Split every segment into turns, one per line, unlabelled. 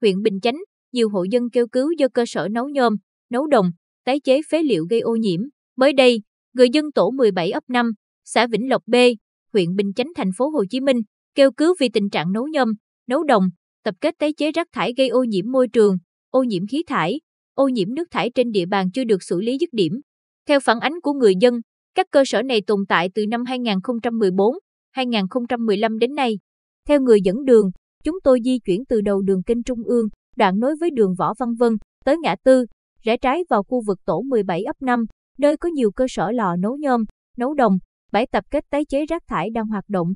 huyện Bình Chánh, nhiều hộ dân kêu cứu do cơ sở nấu nhôm, nấu đồng, tái chế phế liệu gây ô nhiễm. Mới đây, người dân tổ 17 ấp 5, xã Vĩnh Lộc B, huyện Bình Chánh, thành phố Hồ Chí Minh, kêu cứu vì tình trạng nấu nhôm, nấu đồng, tập kết tái chế rác thải gây ô nhiễm môi trường, ô nhiễm khí thải, ô nhiễm nước thải trên địa bàn chưa được xử lý dứt điểm. Theo phản ánh của người dân, các cơ sở này tồn tại từ năm 2014, 2015 đến nay. Theo người dẫn đường, Chúng tôi di chuyển từ đầu đường kênh Trung ương, đoạn nối với đường Võ Văn Vân, tới ngã tư, rẽ trái vào khu vực tổ 17 ấp 5, nơi có nhiều cơ sở lò nấu nhôm, nấu đồng, bãi tập kết tái chế rác thải đang hoạt động.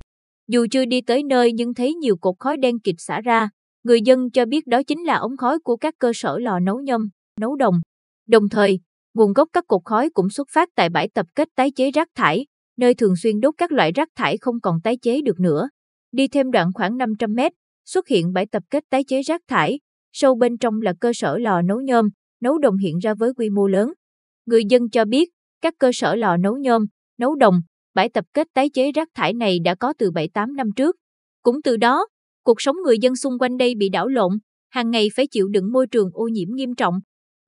Dù chưa đi tới nơi nhưng thấy nhiều cột khói đen kịt xả ra, người dân cho biết đó chính là ống khói của các cơ sở lò nấu nhôm, nấu đồng. Đồng thời, nguồn gốc các cột khói cũng xuất phát tại bãi tập kết tái chế rác thải, nơi thường xuyên đốt các loại rác thải không còn tái chế được nữa. Đi thêm đoạn khoảng 500 mét, xuất hiện bãi tập kết tái chế rác thải, sâu bên trong là cơ sở lò nấu nhôm, nấu đồng hiện ra với quy mô lớn. Người dân cho biết, các cơ sở lò nấu nhôm, nấu đồng, bãi tập kết tái chế rác thải này đã có từ 7-8 năm trước. Cũng từ đó, cuộc sống người dân xung quanh đây bị đảo lộn, hàng ngày phải chịu đựng môi trường ô nhiễm nghiêm trọng.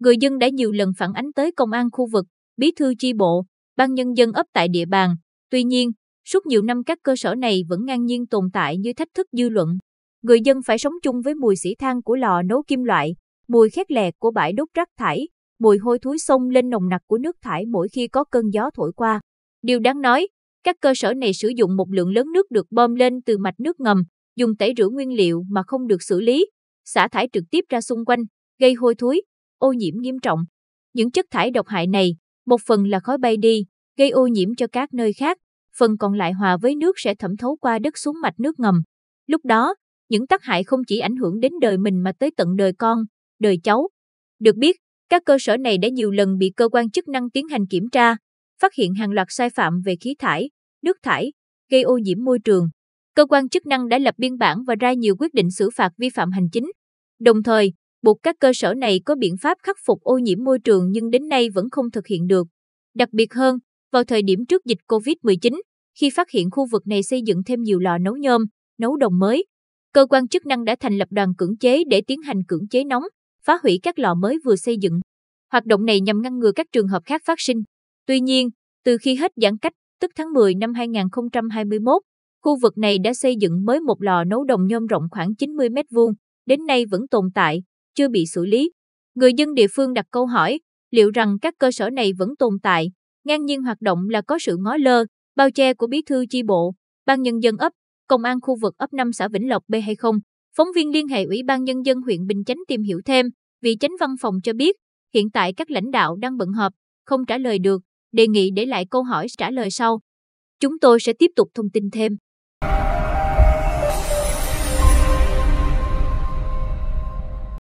Người dân đã nhiều lần phản ánh tới công an khu vực, bí thư chi bộ, ban nhân dân ấp tại địa bàn. Tuy nhiên, suốt nhiều năm các cơ sở này vẫn ngang nhiên tồn tại như thách thức dư luận. Người dân phải sống chung với mùi xỉ than của lò nấu kim loại, mùi khét lẹt của bãi đốt rác thải, mùi hôi thối xông lên nồng nặc của nước thải mỗi khi có cơn gió thổi qua. Điều đáng nói, các cơ sở này sử dụng một lượng lớn nước được bơm lên từ mạch nước ngầm, dùng tẩy rửa nguyên liệu mà không được xử lý, xả thải trực tiếp ra xung quanh, gây hôi thối, ô nhiễm nghiêm trọng. Những chất thải độc hại này, một phần là khói bay đi, gây ô nhiễm cho các nơi khác, phần còn lại hòa với nước sẽ thẩm thấu qua đất xuống mạch nước ngầm. Lúc đó, những tác hại không chỉ ảnh hưởng đến đời mình mà tới tận đời con, đời cháu. Được biết, các cơ sở này đã nhiều lần bị cơ quan chức năng tiến hành kiểm tra, phát hiện hàng loạt sai phạm về khí thải, nước thải, gây ô nhiễm môi trường. Cơ quan chức năng đã lập biên bản và ra nhiều quyết định xử phạt vi phạm hành chính. Đồng thời, buộc các cơ sở này có biện pháp khắc phục ô nhiễm môi trường nhưng đến nay vẫn không thực hiện được. Đặc biệt hơn, vào thời điểm trước dịch COVID-19, khi phát hiện khu vực này xây dựng thêm nhiều lò nấu nhôm, nấu đồng mới, Cơ quan chức năng đã thành lập đoàn cưỡng chế để tiến hành cưỡng chế nóng, phá hủy các lò mới vừa xây dựng. Hoạt động này nhằm ngăn ngừa các trường hợp khác phát sinh. Tuy nhiên, từ khi hết giãn cách, tức tháng 10 năm 2021, khu vực này đã xây dựng mới một lò nấu đồng nhôm rộng khoảng 90 m vuông, đến nay vẫn tồn tại, chưa bị xử lý. Người dân địa phương đặt câu hỏi, liệu rằng các cơ sở này vẫn tồn tại, ngang nhiên hoạt động là có sự ngó lơ, bao che của bí thư chi bộ, ban nhân dân ấp công an khu vực ấp 5 xã Vĩnh Lộc B hay không. Phóng viên liên hệ Ủy ban Nhân dân huyện Bình Chánh tìm hiểu thêm, vị chánh văn phòng cho biết, hiện tại các lãnh đạo đang bận họp, không trả lời được, đề nghị để lại câu hỏi trả lời sau. Chúng tôi sẽ tiếp tục thông tin thêm.